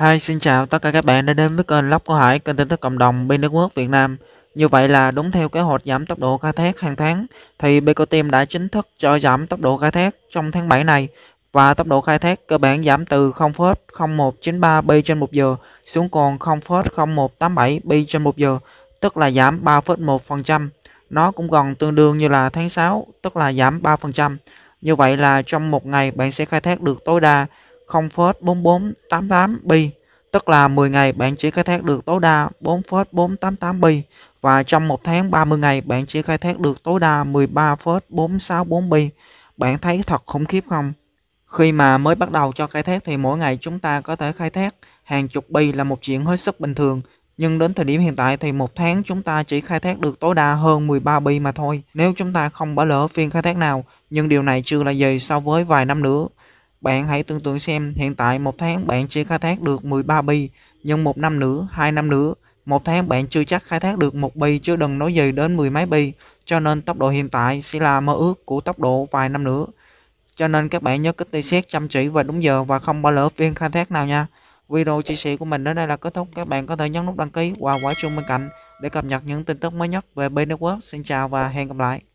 Hi, xin chào tất cả các bạn đã đến với kênh Lóc của Hải, kênh tin tức cộng đồng bên nước quốc Việt Nam. Như vậy là đúng theo kế hoạch giảm tốc độ khai thác hàng tháng, thì Becoteam đã chính thức cho giảm tốc độ khai thác trong tháng 7 này và tốc độ khai thác cơ bản giảm từ 0.0193 b trên 1 giờ xuống còn 0.0187 b trên 1 giờ, tức là giảm 3.1% Nó cũng gần tương đương như là tháng 6, tức là giảm 3%. Như vậy là trong một ngày bạn sẽ khai thác được tối đa 0,4488 bi, tức là 10 ngày bạn chỉ khai thác được tối đa 4,488 bi và trong một tháng 30 ngày bạn chỉ khai thác được tối đa 13,464 bi. Bạn thấy thật khủng khiếp không? Khi mà mới bắt đầu cho khai thác thì mỗi ngày chúng ta có thể khai thác hàng chục bi là một chuyện hết sức bình thường. Nhưng đến thời điểm hiện tại thì một tháng chúng ta chỉ khai thác được tối đa hơn 13 bi mà thôi. Nếu chúng ta không bỏ lỡ phiên khai thác nào, nhưng điều này chưa là gì so với vài năm nữa. Bạn hãy tưởng tượng xem hiện tại một tháng bạn chỉ khai thác được 13 bi, nhưng một năm nữa, hai năm nữa, một tháng bạn chưa chắc khai thác được một bi chứ đừng nói gì đến mười mấy bi, cho nên tốc độ hiện tại sẽ là mơ ước của tốc độ vài năm nữa. Cho nên các bạn nhớ cách tỉ xét chăm chỉ và đúng giờ và không bỏ lỡ phiên khai thác nào nha. Video chia sẻ của mình đến đây là kết thúc. Các bạn có thể nhấn nút đăng ký và quả chuông bên cạnh để cập nhật những tin tức mới nhất về B Network. Xin chào và hẹn gặp lại.